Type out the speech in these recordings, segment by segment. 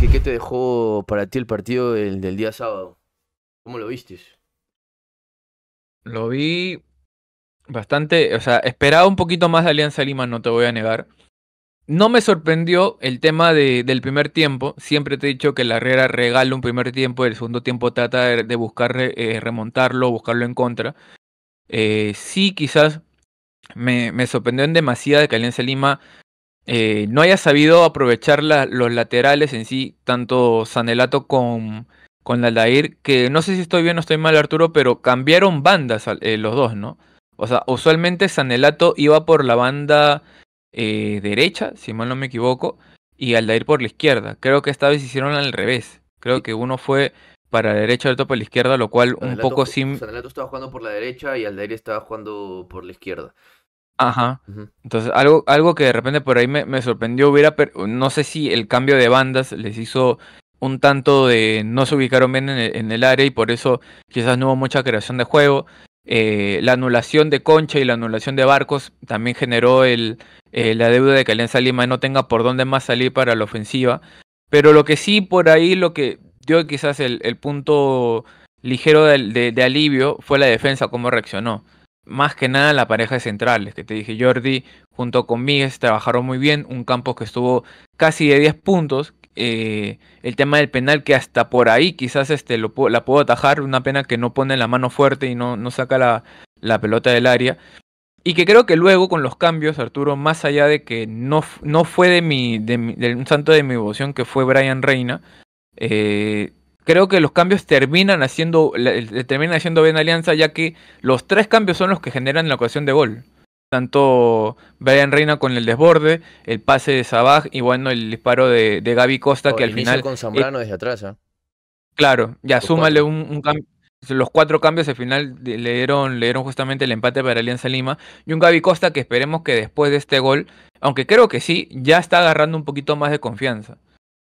¿Qué, te dejó para ti el partido del, día sábado? ¿Cómo lo viste? Lo vi bastante, o sea, esperaba un poquito más de Alianza Lima, no te voy a negar. No me sorprendió el tema del primer tiempo. Siempre te he dicho que la Herrera regala un primer tiempo y el segundo tiempo trata de, buscar eh, remontarlo, buscarlo en contra. Eh, sí, quizás me, sorprendió en demasía de que Alianza Lima eh, no haya sabido aprovechar los laterales en sí, tanto Sanelato con, con Aldair, que no sé si estoy bien o estoy mal Arturo, pero cambiaron bandas eh, los dos, ¿no? O sea, usualmente Sanelato iba por la banda eh, derecha, si mal no me equivoco, y Aldair por la izquierda. Creo que esta vez hicieron al revés. Creo que uno fue para la derecha, otro para la izquierda, lo cual un poco sin... Sanelato estaba jugando por la derecha y Aldair estaba jugando por la izquierda. Ajá. Entonces, algo, algo que de repente por ahí me, sorprendió hubiera, no sé si el cambio de bandas les hizo un tanto de no se ubicaron bien en el, área y por eso quizás no hubo mucha creación de juego. Eh, la anulación de Concha y la anulación de Barcos también generó el, eh, la deuda de que Alianza Lima no tenga por dónde más salir para la ofensiva. Pero lo que sí por ahí, lo que dio quizás el, punto ligero de alivio fue la defensa, cómo reaccionó más que nada la pareja de centrales, que te dije Jordi junto con Míguez trabajaron muy bien, un campo que estuvo casi de 10 puntos, eh, el tema del penal que hasta por ahí quizás este, lo, la puedo atajar, una pena que no pone la mano fuerte y no, no saca la, la, pelota del área. Y que creo que luego con los cambios, Arturo, más allá de que no, no fue de mi, de, mi, de un santo de mi devoción que fue Brian Reina, eh, creo que los cambios terminan haciendo, haciendo bien Alianza, ya que los tres cambios son los que generan la ocasión de gol. Tanto Brian Reina con el desborde, el pase de Sabaj y bueno, el disparo de, Gaby Costa, oh, que al final. con Zambrano desde atrás, ¿ah? Claro, ya súmale un, cambio los cuatro cambios al final le dieron, le dieron justamente el empate para Alianza Lima y un Gaby Costa que esperemos que después de este gol, aunque creo que sí, ya está agarrando un poquito más de confianza.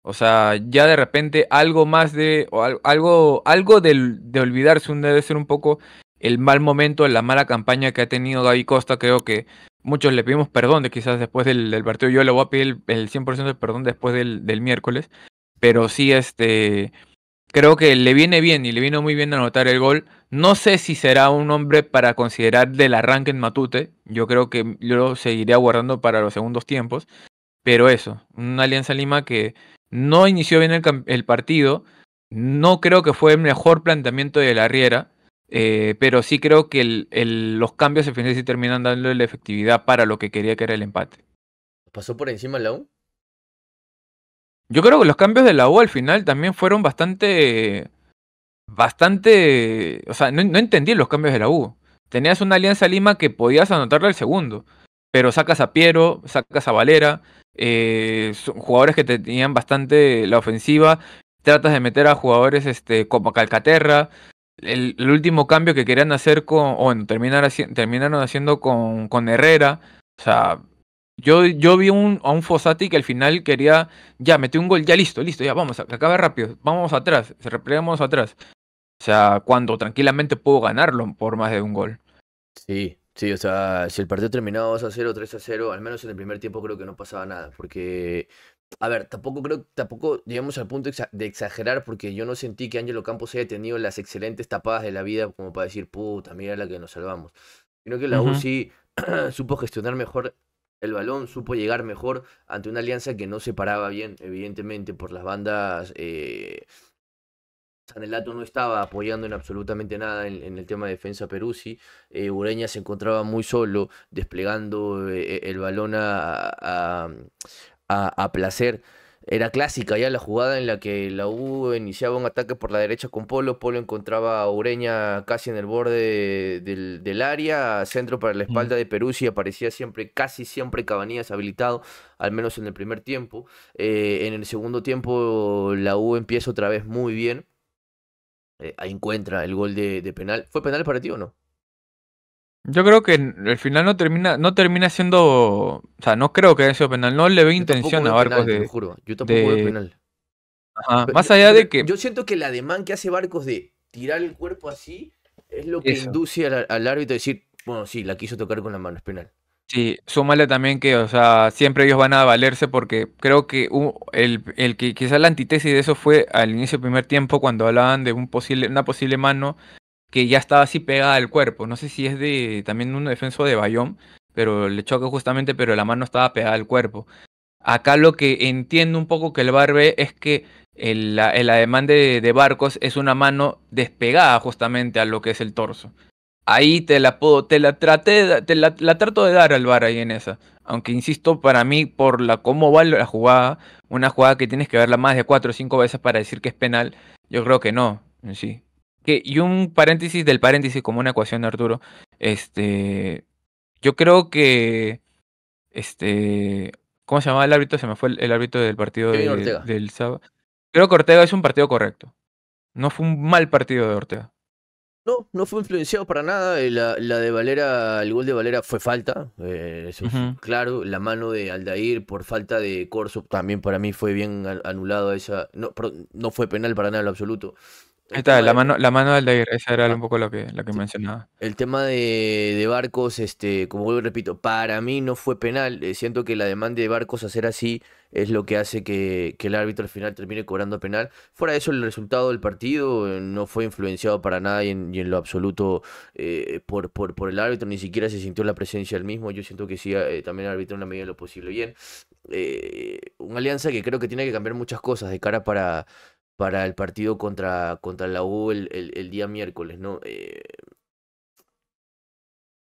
O sea, ya de repente algo más de, algo, algo de, de olvidarse un, debe ser un poco el mal momento, la mala campaña que ha tenido Gaby Costa. Creo que muchos le pedimos perdón quizás después del, partido. Yo le voy a pedir el, 100% de perdón después del, miércoles. Pero sí, este, creo que le viene bien y le vino muy bien anotar el gol. No sé si será un hombre para considerar del arranque en Matute. Yo creo que yo lo seguiré aguardando para los segundos tiempos. Pero eso, una Alianza Lima que no inició bien el, partido, no creo que fue el mejor planteamiento de la Riera, eh, pero sí creo que los cambios al final sí terminan dándole la efectividad para lo que quería que era el empate. ¿Pasó por encima la U? Yo creo que los cambios de la U al final también fueron bastante. Bastante. O sea, no, entendí los cambios de la U. Tenías una Alianza Lima que podías anotarle el segundo, pero sacas a Piero, sacas a Valera, eh, jugadores que tenían bastante la ofensiva, tratas de meter a jugadores este, como Calcaterra. El, último cambio que querían hacer con, bueno, terminaron haciendo con, con Herrera. O sea, yo, yo vi un, a un Fosati que al final quería, ya, metió un gol, ya listo, listo, ya, vamos, acaba rápido, vamos atrás, se replegamos atrás. O sea, cuando tranquilamente puedo ganarlo por más de un gol. Sí, Sí, o sea, si el partido terminaba 2 a 0, 3 a 0, al menos en el primer tiempo creo que no pasaba nada, porque a ver, tampoco creo, tampoco llegamos al punto de exagerar porque yo no sentí que Ángelo Campos haya tenido las excelentes tapadas de la vida como para decir, puta, mira la que nos salvamos. sino que la U supo gestionar mejor el balón, supo llegar mejor ante una alianza que no se paraba bien, evidentemente, por las bandas eh, dato no estaba apoyando en absolutamente nada en, el tema de defensa Peruzzi. Eh, Ureña se encontraba muy solo, desplegando eh, eh, el balón a, placer era clásica ya la jugada en la que la U iniciaba un ataque por la derecha con Polo, Polo encontraba a Ureña casi en el borde del, área, centro para la espalda de Peruzzi, aparecía siempre, casi siempre Cabanías habilitado, al menos en el primer tiempo. en el segundo tiempo la U empieza otra vez muy bien. Eh, ahí encuentra el gol de, penal. ¿Fue penal para ti o no? Yo creo que el final no termina, no termina siendo. O sea, no creo que haya sido penal. No le ve intención a Barcos de. juro. Yo tampoco veo penal. Más allá de que. Yo siento que el ademán que hace Barcos de tirar el cuerpo así es lo que induce al, al árbitro a decir, bueno, sí, la quiso tocar con la mano, es penal. Sí, súmale también que, o sea, siempre ellos van a valerse porque creo que el, el que quizás la antítesis de eso fue al inicio del primer tiempo cuando hablaban de una posible mano que ya estaba así pegada al cuerpo. No sé si es de también un defenso de Bayón, pero le choca justamente, pero la mano estaba pegada al cuerpo. Acá lo que entiendo un poco que el barbe es que el, la, demanda ademán de Barcos es una mano despegada justamente a lo que es el torso ahí te la puedo, te la traté, te la, trato de dar al bar ahí en esa. Aunque insisto, para mí, por la cómo va la jugada, una jugada que tienes que verla más de cuatro o cinco veces para decir que es penal, yo creo que no, en sí. Que, y un paréntesis del paréntesis, como una ecuación de Arturo. Este. Yo creo que. Este. ¿Cómo se llamaba el árbitro? Se me fue el, árbitro del partido del sábado. Creo que Ortega es un partido correcto. No fue un mal partido de Ortega. No, no fue influenciado para nada. Eh, la, la, de Valera, el gol de Valera fue falta. Eh, claro. La mano de Aldair por falta de Corso también para mí fue bien anulado esa. No, no fue penal para nada en lo absoluto está, la, mano, la mano del esa era ah, un poco lo que, lo que mencionaba. El tema de, barcos, este, como y repito, para mí no fue penal. Eh, siento que la demanda de barcos hacer así es lo que hace que, el árbitro al final termine cobrando penal. Fuera de eso, el resultado del partido eh, no fue influenciado para nada y en, lo absoluto eh, por, por, por, el árbitro, ni siquiera se sintió la presencia del mismo. Yo siento que sí, también el árbitro en la medida de lo posible. Bien, una alianza que creo que tiene que cambiar muchas cosas de cara para, para el partido contra, contra la U el, día miércoles, ¿no? Eh,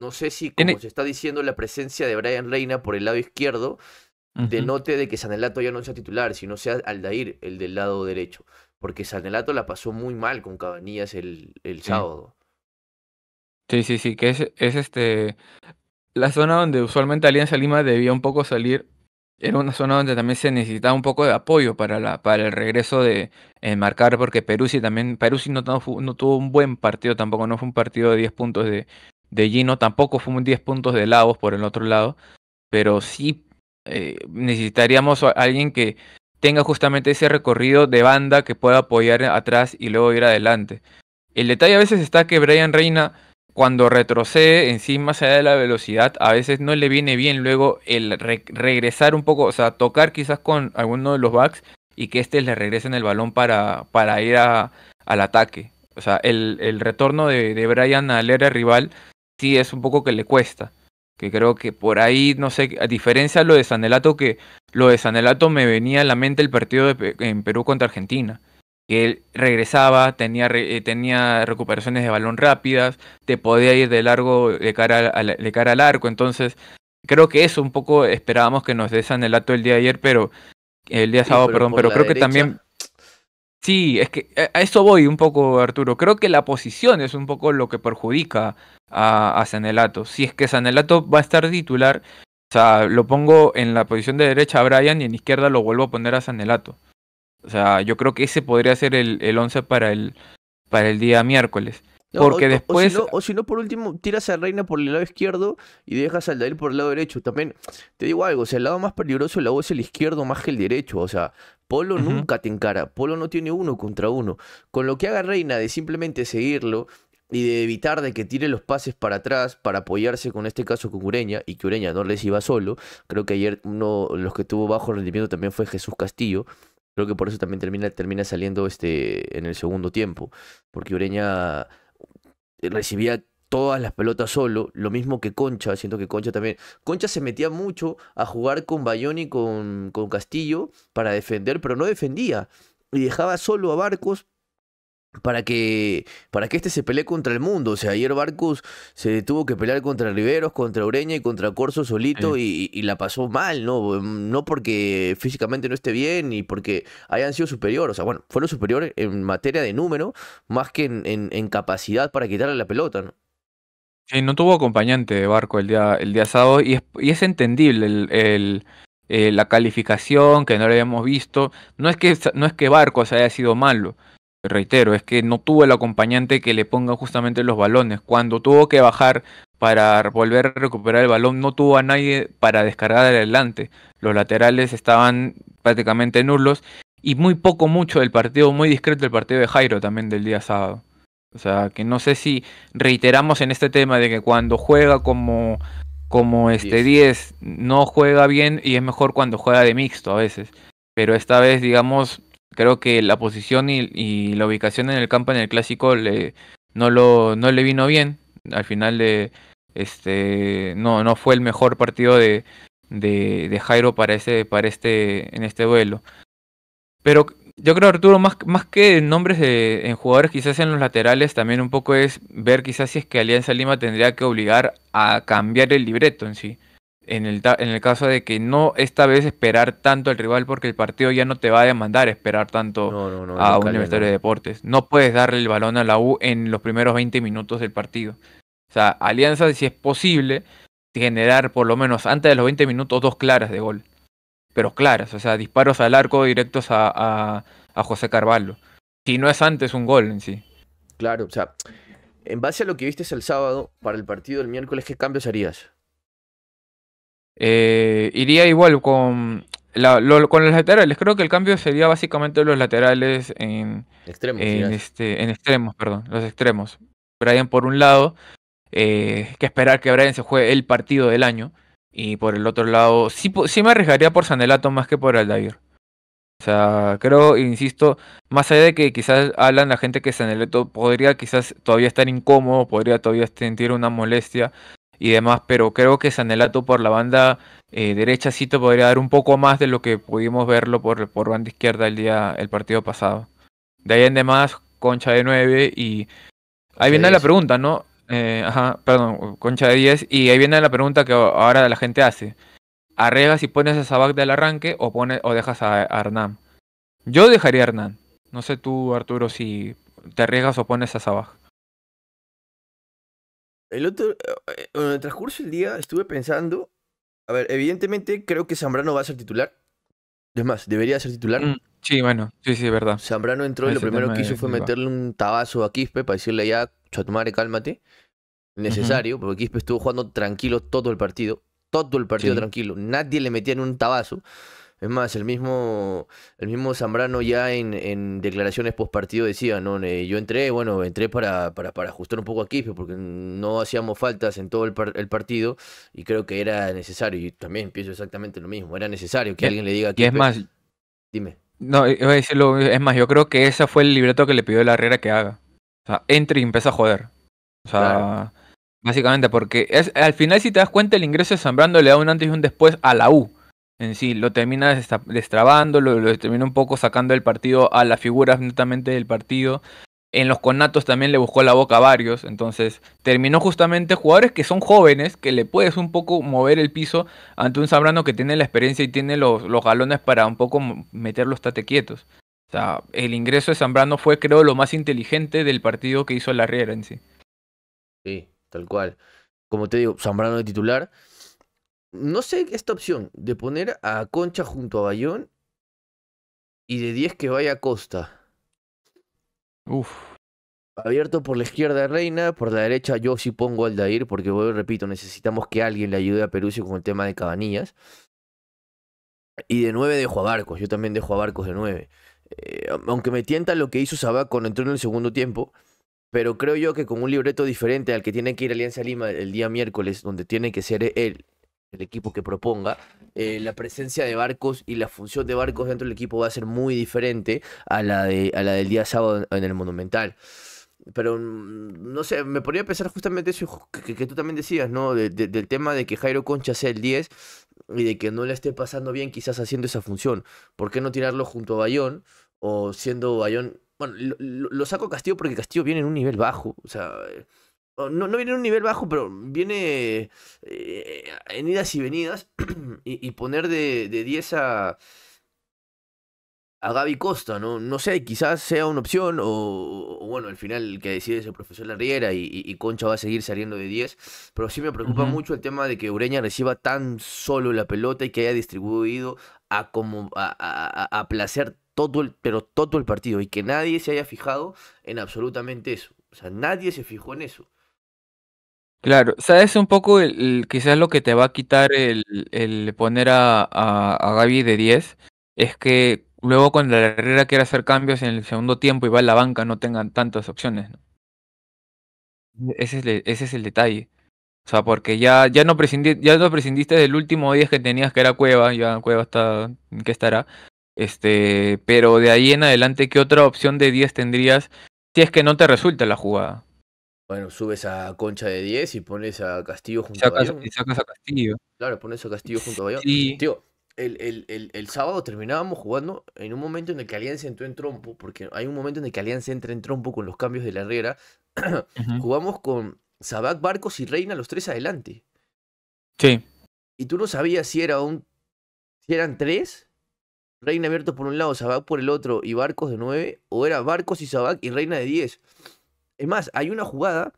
no sé si, como se está diciendo, la presencia de Brian Reina por el lado izquierdo denote de que Sanelato ya no sea titular, sino sea Aldair el del lado derecho. Porque Sanelato la pasó muy mal con Cabanillas el, el sábado. Sí, sí, sí, que es, es este la zona donde usualmente Alianza Lima debía un poco salir era una zona donde también se necesitaba un poco de apoyo para, la, para el regreso de enmarcar, porque Peruzzi también, no, tuvo un buen partido tampoco, no fue un partido de 10 puntos de, de Gino, tampoco fue un 10 puntos de Lavos por el otro lado, pero sí eh, necesitaríamos a alguien que tenga justamente ese recorrido de banda que pueda apoyar atrás y luego ir adelante. El detalle a veces está que Brian Reina cuando retrocede encima se da de la velocidad, a veces no le viene bien luego el regresar un poco, o sea, tocar quizás con alguno de los backs y que éste le en el balón para, para ir al ataque. O sea, el, el retorno de, de Brian al era rival sí es un poco que le cuesta. Que creo que por ahí, no sé, a diferencia de lo de Sanelato, que lo de Sanelato me venía a la mente el partido en Perú contra Argentina que regresaba, tenía, eh, tenía recuperaciones de balón rápidas, te podía ir de largo de cara, cara al arco. Entonces, creo que eso un poco esperábamos que nos desan el el día de ayer, pero el día sábado, perdón, pero creo que también. Sí, es que eh, a eso voy un poco, Arturo. Creo que la posición es un poco lo que perjudica a, a Sanelato. Si es que Sanelato va a estar titular, o sea, lo pongo en la posición de derecha a Brian y en izquierda lo vuelvo a poner a Sanelato. O sea, yo creo que ese podría ser el, el 11 para el, para el día miércoles. Porque después. O si, no, por último, tiras a Reina por el lado izquierdo y dejas al Dair por el lado derecho. También, te digo algo, o sea, el lado más peligroso la voz es el izquierdo más que el derecho. O sea, Polo nunca te encara. Polo no tiene uno contra uno. Con lo que haga Reina de simplemente seguirlo y de evitar de que tire los pases para atrás para apoyarse con este caso con Ureña y que Ureña no les iba solo. Creo que ayer uno los que tuvo bajo rendimiento también fue Jesús Castillo. Creo que por eso también termina, termina saliendo este, en el segundo tiempo, porque Ureña eh, recibía todas las pelotas solo, lo mismo que Concha, siento que Concha también. Concha se metía mucho a jugar con Bayón y con, con Castillo para defender, pero no defendía y dejaba solo a Barcos para que, para que este se pelee contra el mundo. O sea, ayer Barcos se tuvo que pelear contra Riveros, contra Ureña y contra Corso solito y, la pasó mal, ¿no? Mm, no porque físicamente no esté bien ni porque hayan sido superiores O sea, bueno, fueron superiores en materia de número más que en, en, capacidad para quitarle la pelota, ¿no? Sí, no tuvo acompañante de Barco el día, el día sábado y es, y es entendible el, el... Eh, la calificación que no la habíamos visto. No es que, no es que Barcos haya sido malo, reitero, es que no tuvo el acompañante que le ponga justamente los balones. Cuando tuvo que bajar para volver a recuperar el balón, no tuvo a nadie para descargar adelante. Los laterales estaban prácticamente nulos y muy poco, mucho del partido, muy discreto el partido de Jairo también del día sábado. O sea, que no sé si reiteramos en este tema de que cuando juega como, como este 10 no juega bien y es mejor cuando juega de mixto a veces. Pero esta vez, digamos, creo que la posición y, la ubicación en el campo en el clásico le, no, lo, le vino bien. Al final de, este, no, no fue el mejor partido de, de, Jairo para, para este, en este duelo. Pero yo creo, Arturo, más, más que nombres de, en jugadores, quizás en los laterales, también un poco es ver quizás si es que Alianza Lima tendría que obligar a cambiar el libreto en sí en el, en el caso de que no esta vez esperar tanto al rival porque el partido ya no te va a demandar esperar tanto a un Universitario de Deportes. No puedes darle el balón a la U en los primeros 20 minutos del partido. O sea, Alianza, si es posible, generar por lo menos antes de los 20 minutos dos claras de gol. Pero claras, o sea, disparos al arco directos a, a José Carvalho. Si no es antes un gol en sí. Claro, o sea, en base a lo que viste el sábado, para el partido del miércoles, ¿qué cambios harías? Eh, iría igual con, los laterales. Creo que el cambio sería básicamente los laterales en extremos. este, en extremos, perdón, los extremos. Brian por un lado, eh, que esperar que Brian se juegue el partido del año. Y por el otro lado, sí, sí me arriesgaría por Sanelato más que por Aldair. O sea, creo, insisto, más allá de que quizás hablan la gente que Sanelato podría quizás todavía estar incómodo, podría todavía sentir una molestia, y demás, pero creo que Sanelato por la banda eh, derecha podría dar un poco más de lo que pudimos verlo por, por banda izquierda el día el partido pasado. De ahí en demás, Concha de 9 y ahí viene la pregunta, ¿no? Eh, ajá, perdón, Concha de 10 y ahí viene la pregunta que ahora la gente hace. ¿Arriesgas y pones a Sabac del arranque o, pones, o dejas a, Hernán? Yo dejaría a Hernán. No sé tú, Arturo, si te arriesgas o pones a Sabac el otro, eh, en el transcurso del día estuve pensando, a ver, evidentemente creo que Zambrano va a ser titular. Es más, debería ser titular. Mm, sí, bueno, sí, sí, verdad. Zambrano entró y lo primero que hizo fue meterle un tabazo a Quispe para decirle ya, Chatumare, cálmate. Necesario, porque Quispe estuvo jugando tranquilo todo el partido. Todo el partido tranquilo. Nadie le metía en un tabazo. Es más, el mismo, el mismo Zambrano ya en, en declaraciones post partido decía, ¿no? yo entré, bueno, entré para, para, ajustar un poco aquí pues, porque no hacíamos faltas en todo el, el, partido, y creo que era necesario, y también pienso exactamente lo mismo, era necesario que alguien le diga a es más, dime. No, es más, yo creo que ese fue el libreto que le pidió la Herrera que haga. O sea, entre y empieza a joder. O sea, básicamente, porque al final si te das cuenta, el ingreso de Zambrano le da un antes y un después a la U en sí, lo termina destrabando, lo, termina un poco sacando del partido a la figura netamente del partido. En los conatos también le buscó la boca a varios, entonces terminó justamente jugadores que son jóvenes, que le puedes un poco mover el piso ante un Zambrano que tiene la experiencia y tiene los, galones para un poco meterlos tate quietos. O sea, el ingreso de Zambrano fue creo lo más inteligente del partido que hizo la Riera en sí. Sí, tal cual. Como te digo, Zambrano de titular, no sé esta opción de poner a Concha junto a Bayón y de 10 que vaya a Costa. Uf. Abierto por la izquierda Reina, por la derecha yo sí pongo al Dair, porque vuelvo repito, necesitamos que alguien le ayude a Perúcio con el tema de Cabanillas. Y de 9 dejo a Barcos, yo también dejo a Barcos de 9. Eh, aunque me tienta lo que hizo Sabac cuando entró en el segundo tiempo, pero creo yo que con un libreto diferente al que tiene que ir Alianza Lima el día miércoles, donde tiene que ser él el equipo que proponga, eh, la presencia de barcos y la función de barcos dentro del equipo va a ser muy diferente a la, a la del día sábado en el Monumental. Pero mm, no sé, me ponía a pensar justamente eso que, tú también decías, ¿no? del tema de que Jairo Concha sea el 10 y de que no le esté pasando bien quizás haciendo esa función. ¿Por qué no tirarlo junto a Bayón o siendo Bayón... Bueno, lo, lo saco Castillo porque Castillo viene en un nivel bajo. O sea, eh, no, viene en un nivel bajo, pero viene eh, en idas y venidas y, poner de, de, 10 a, a Gaby Costa, ¿no? No sé, quizás sea una opción o, bueno, al final el que decide es el profesor Larriera y, y, Concha va a seguir saliendo de 10, pero sí me preocupa mucho el tema de que Ureña reciba tan solo la pelota y que haya distribuido a, como, a, a placer todo el, pero todo el partido y que nadie se haya fijado en absolutamente eso. O sea, nadie se fijó en eso. Claro, sabes un poco el, quizás lo que te va a quitar el, el poner a, a, a, Gaby de 10, es que luego cuando la Herrera quiera hacer cambios en el segundo tiempo y va a la banca no tengan tantas opciones. ¿no? E, ese, es ese es el detalle. O sea, porque ya, ya, no prescindiste, ya no prescindiste del último 10 que tenías, que era Cueva, ya Cueva está, que estará. Este, pero de ahí en adelante, ¿qué otra opción de 10 tendrías si es que no te resulta la jugada? Bueno, subes a Concha de 10 y pones a Castillo junto a Bayón. sacas a Castillo. Claro, pones a Castillo junto a Bayón. Tío, el, el, el, sábado terminábamos jugando en un momento en el que Alianza entró en trompo, porque hay un momento en el que Alianza entra en trompo con los cambios de la Herrera. Jugamos con Sabac, Barcos y Reina los tres adelante. Sí. Y tú no sabías si era un. si eran tres. Reina abierto por un lado, Sabac por el otro y Barcos de nueve, o era Barcos y Sabac y Reina de diez. Es más, hay una jugada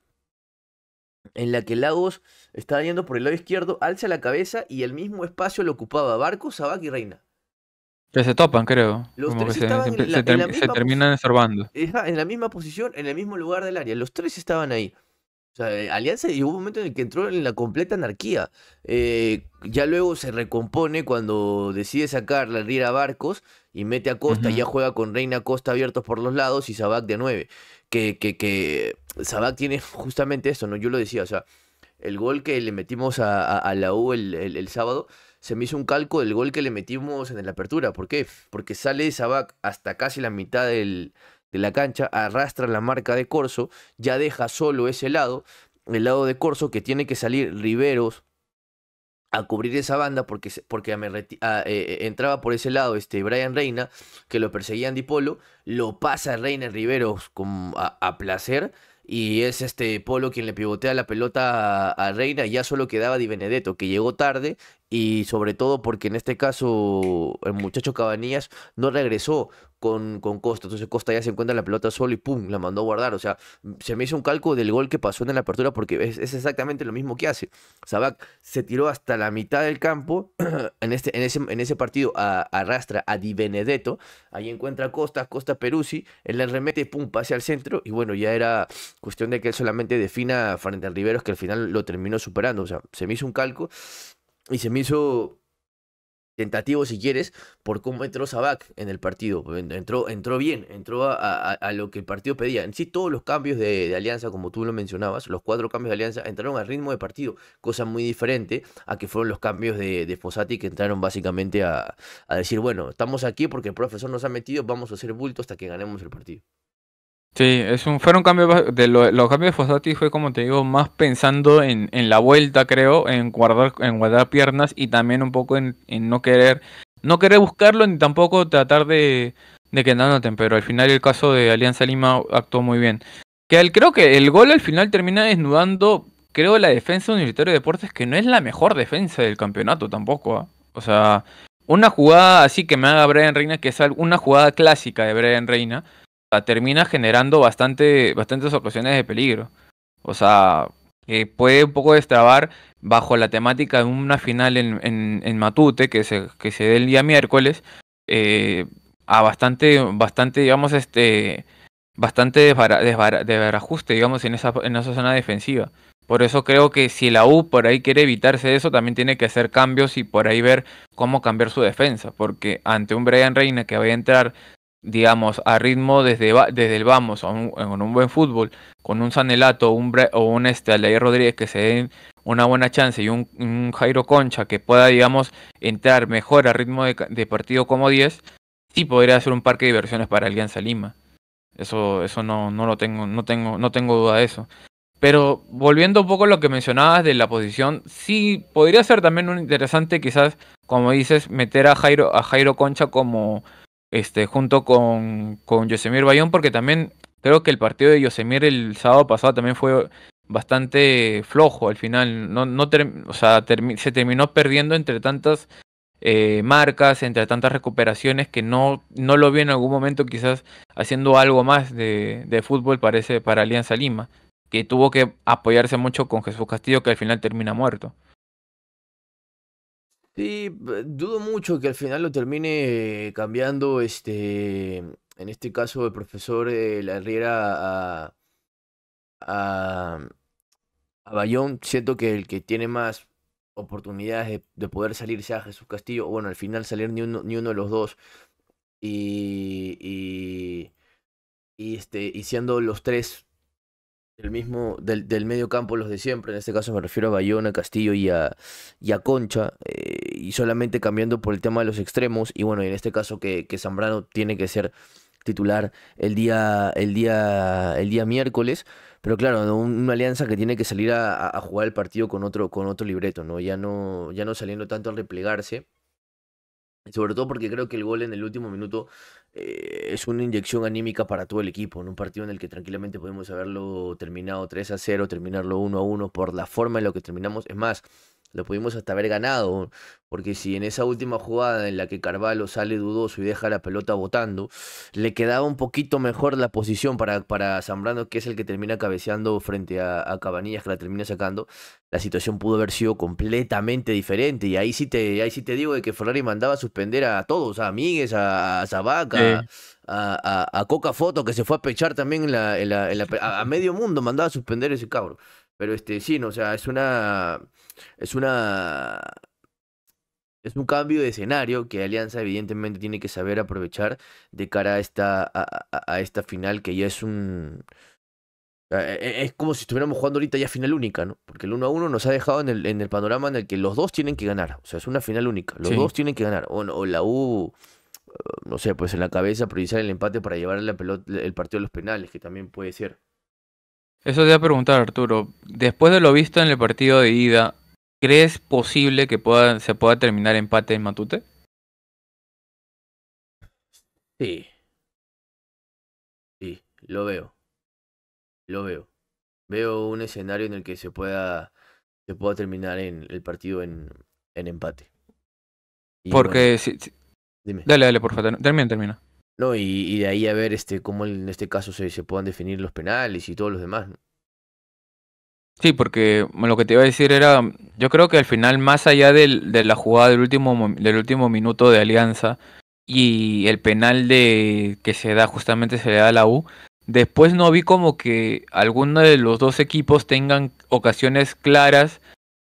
en la que Lagos está yendo por el lado izquierdo, alza la cabeza y el mismo espacio lo ocupaba Barco, Sabac y Reina. Que se topan, creo. Los tres estaban se, terminan En la misma posición, en el mismo lugar del área. Los tres estaban ahí. O sea, eh, Alianza llegó un momento en el que entró en la completa anarquía. Eh, ya luego se recompone cuando decide sacar la Riera Barcos y mete a Costa. Ya juega con Reina Costa abiertos por los lados y Sabac de 9. Que, que, Sabac tiene justamente esto, ¿no? Yo lo decía, o sea, el gol que le metimos a, la U el, sábado se me hizo un calco del gol que le metimos en la apertura. ¿Por qué? Porque sale Sabac hasta casi la mitad del, de la cancha, arrastra la marca de Corso, ya deja solo ese lado, el lado de Corso que tiene que salir Riveros a cubrir esa banda porque, porque ah, eh, eh, entraba por ese lado este Brian Reina, que lo perseguía Andy Polo, lo pasa Reina Riveros a, placer. Y es este Polo quien le pivotea la pelota a, Reina. Y ya solo quedaba Di Benedetto, que llegó tarde y sobre todo porque en este caso el muchacho Cabanillas no regresó con, Costa. Entonces Costa ya se encuentra la pelota solo y pum, la mandó a guardar. O sea, se me hizo un calco del gol que pasó en la apertura porque es, es exactamente lo mismo que hace. Sabac se tiró hasta la mitad del campo. en, este, en, ese, en ese partido arrastra a Di Benedetto. Ahí encuentra a Costa, Costa Peruzzi. Él le remete, pum, pase al centro. Y bueno, ya era cuestión de que él solamente defina frente al Riveros que al final lo terminó superando. O sea, se me hizo un calco y se me hizo tentativo si quieres, por cómo entró Sabac en el partido. Pues, entró, entró bien, entró a, lo que el partido pedía. En sí, todos los cambios de, Alianza, como tú lo mencionabas, los cuatro cambios de Alianza entraron al ritmo de partido, cosa muy diferente a que fueron los cambios de, de Fossati que entraron básicamente a, a decir, bueno, estamos aquí porque el profesor nos ha metido, vamos a hacer bulto hasta que ganemos el partido. Sí, es un, fueron cambios, de los cambios de Fossati fue como te digo, más pensando en, la vuelta, creo, en guardar, en guardar piernas y también un poco en, no querer, no querer buscarlo ni tampoco tratar de, de que pero al final el caso de Alianza Lima actuó muy bien. Que creo que el gol al final termina desnudando, creo, la defensa de Universitario de deportes, que no es la mejor defensa del campeonato tampoco. ¿ah? O sea, una jugada así que me haga Brian Reina, que es una jugada clásica de Brian Reina, termina generando bastante, bastantes ocasiones de peligro. O sea, puede un poco destrabar bajo la temática de una final en, en, en Matute, que se, que se dé el día miércoles, eh, a bastante, bastante, digamos, este bastante desbarajuste, digamos, en esa, en esa zona defensiva. Por eso creo que si la U por ahí quiere evitarse eso, también tiene que hacer cambios y por ahí ver cómo cambiar su defensa. Porque ante un Brian Reina que va a entrar digamos, a ritmo desde, desde el vamos, con un, buen fútbol, con un Sanelato un o un este, Rodríguez que se den una buena chance y un, Jairo Concha que pueda, digamos, entrar mejor a ritmo de, partido como 10, sí podría ser un parque de diversiones para Alianza Lima. Eso, eso no, no lo tengo, no tengo, no tengo duda de eso. Pero volviendo un poco a lo que mencionabas de la posición, sí podría ser también un interesante quizás, como dices, meter a Jairo, a Jairo Concha como este, junto con, con Yosemir Bayón, porque también creo que el partido de Yosemir el sábado pasado también fue bastante flojo al final. No, no o sea, se terminó perdiendo entre tantas eh, marcas, entre tantas recuperaciones que no, no lo vi en algún momento quizás haciendo algo más de, de fútbol parece para Alianza Lima, que tuvo que apoyarse mucho con Jesús Castillo que al final termina muerto. Sí, dudo mucho que al final lo termine cambiando, este, en este caso, el profesor eh, la riera a, a, Bayón. Siento que el que tiene más oportunidades de, poder salir sea Jesús Castillo, bueno, al final salir ni uno, ni uno de los dos. y, y, este, y siendo los tres el mismo, del, del, medio campo los de siempre, en este caso me refiero a Bayona, Castillo y a, Concha, eh, y solamente cambiando por el tema de los extremos, y bueno, en este caso que, que Zambrano tiene que ser titular el día, el día, el día miércoles, pero claro, una alianza que tiene que salir a, jugar el partido con otro, con otro libreto, ¿no? Ya no, ya no saliendo tanto al replegarse sobre todo porque creo que el gol en el último minuto eh, es una inyección anímica para todo el equipo. En un partido en el que tranquilamente podemos haberlo terminado 3 a 0, terminarlo 1 a 1 por la forma en la que terminamos. Es más, lo pudimos hasta haber ganado, porque si en esa última jugada en la que Carvalho sale dudoso y deja la pelota botando, le quedaba un poquito mejor la posición para, para Zambrano, que es el que termina cabeceando frente a, Cabanillas, que la termina sacando, la situación pudo haber sido completamente diferente. Y ahí sí te, ahí sí te digo de que Ferrari mandaba a suspender a todos, a Migues, a, Zabaca, a, Coca Foto, que se fue a pechar también a medio mundo, mandaba a suspender ese cabro. Pero este, sí, o sea, es una es una es un cambio de escenario que Alianza evidentemente tiene que saber aprovechar de cara a esta, a, esta final que ya es un... E, e, es como si estuviéramos jugando ahorita ya final única, ¿no? Porque el 1 a 1 nos ha dejado en el, en el panorama en el que los dos tienen que ganar. O sea, es una final única. Los dos tienen que ganar. O, o, la U, no sé, pues en la cabeza priorizar el empate para llevar la el partido a los penales, que también puede ser. Eso te voy a preguntar, Arturo. Después de lo visto en el partido de ida, ¿Crees posible que se pueda terminar empate en Matute? Sí. Sí, lo veo. Lo veo. Veo un escenario en el que se pueda, se pueda terminar en el partido en, en empate. Porque si, Dime. Dale, dale, por favor. Termina, termina. No, y, y, de ahí a ver este cómo en este caso se, puedan definir los penales y todos los demás. Sí, porque mm, lo que te iba a decir era, yo creo que al final, más allá de la jugada del último, del último minuto de Alianza y el penal de que se da, justamente se le da a la U, después no vi como que alguno de los dos equipos tengan ocasiones claras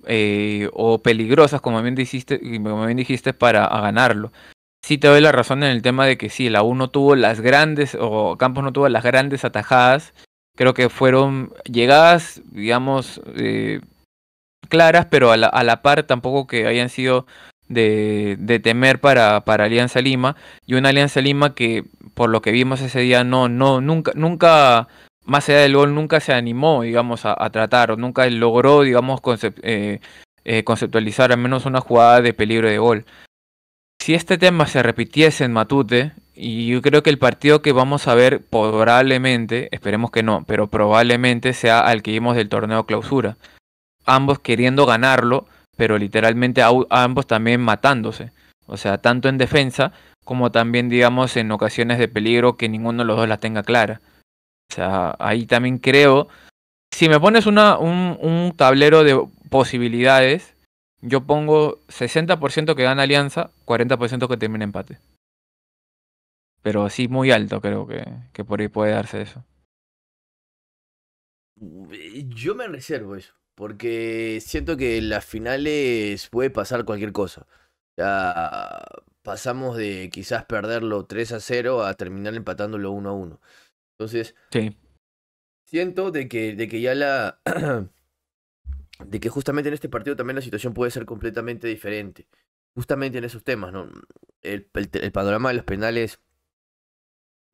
eh, o peligrosas, como bien, dijiste, como bien dijiste, para ganarlo. Sí te doy la razón en el tema de que sí, la U no tuvo las grandes, o Campos no tuvo las grandes atajadas, creo que fueron llegadas, digamos, eh, claras, pero a la, par tampoco que hayan sido de, de, temer para, para Alianza Lima. Y una Alianza Lima que, por lo que vimos ese día, no, no, nunca, nunca, más allá del gol, nunca se animó, digamos, a, tratar, o nunca logró, digamos, eh, eh, conceptualizar al menos una jugada de peligro de gol. Si este tema se repitiese en Matute, y yo creo que el partido que vamos a ver probablemente, esperemos que no, pero probablemente sea al que vimos del torneo clausura. Ambos queriendo ganarlo, pero literalmente ambos también matándose. O sea, tanto en defensa como también, digamos, en ocasiones de peligro que ninguno de los dos la tenga clara. O sea, ahí también creo. Si me pones una, un, un tablero de posibilidades, yo pongo 60% que gana Alianza, 40% que termina empate. Pero sí, muy alto creo que, por ahí puede darse eso. Eh, yo me reservo eso, porque siento que en las finales puede pasar cualquier cosa. Ya pasamos de quizás perderlo 3 a 0 a terminar empatándolo 1 a 1. Entonces, sí. siento de que, de que ya la... de que justamente en este partido también la situación puede ser completamente diferente. Justamente en esos temas, ¿no? el panorama de los penales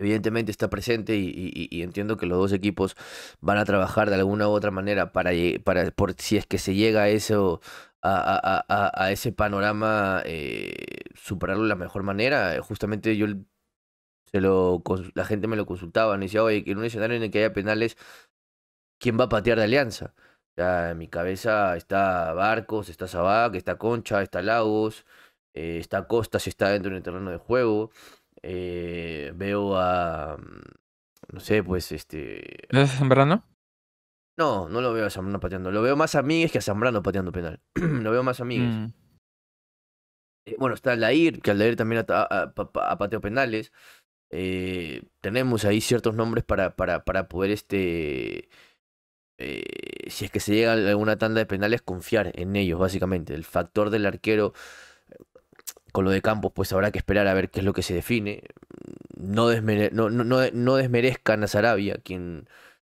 evidentemente está presente y, entiendo que los dos equipos van a trabajar de alguna u otra manera para, para por, si es que se llega a eso a, ese panorama eh, superarlo de la mejor manera justamente yo lo la gente me lo consultaba me decía oye en un escenario en el que haya penales quién va a patear de Alianza o sea, en mi cabeza está Barcos está Sabac está Concha está Lagos eh, está está si está dentro del terreno de juego eh, veo a. No sé, pues este. es a Zambrano? No, no lo veo a Zambrano pateando. Lo veo más a Miguel que a Zambrano pateando penal. lo veo más a Miguel. Mm. Eh, bueno, está ir que Lair también ha, a, a, pateado penales. Eh, tenemos ahí ciertos nombres para, para, para poder este. Eh, si es que se llega a alguna tanda de penales, confiar en ellos, básicamente. El factor del arquero con lo de Campos, pues habrá que esperar a ver qué es lo que se define. No, no, desmerezcan a Sarabia, quien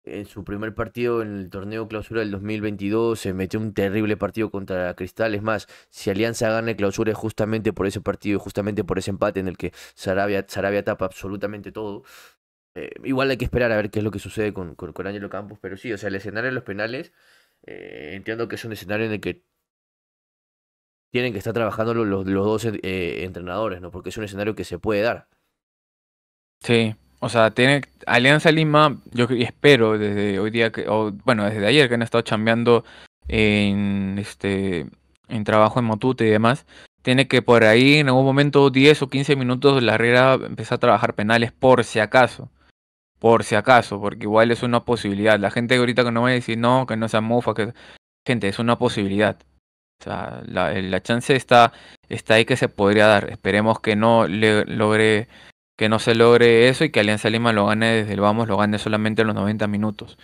en su primer partido en el torneo clausura del 2022 se metió un terrible partido contra Cristal. Es más, si Alianza gana clausura es justamente por ese partido, y justamente por ese empate en el que Sarabia, tapa absolutamente todo. Eh, igual hay que esperar a ver qué es lo que sucede con, con, Campos, pero sí, o sea, el escenario de los penales, eh, entiendo que es un escenario en el que tienen que estar trabajando los, los dos eh, entrenadores, ¿no? Porque es un escenario que se puede dar. Sí, o sea, tiene Alianza Lima, yo espero desde hoy día que, bueno, desde ayer que han estado chambeando en este en trabajo en Motute y demás, tiene que por ahí en algún momento 10 o 15 minutos la Herrera empezar a trabajar penales por si acaso. Por si acaso, porque igual es una posibilidad. La gente ahorita que no va a decir no, que no sea Mufa que gente, es una posibilidad la, la chance está, está ahí que se podría dar. Esperemos que no le logre que no se logre eso y que Alianza Lima lo gane desde el vamos, lo gane solamente en los 90 minutos.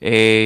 Eh,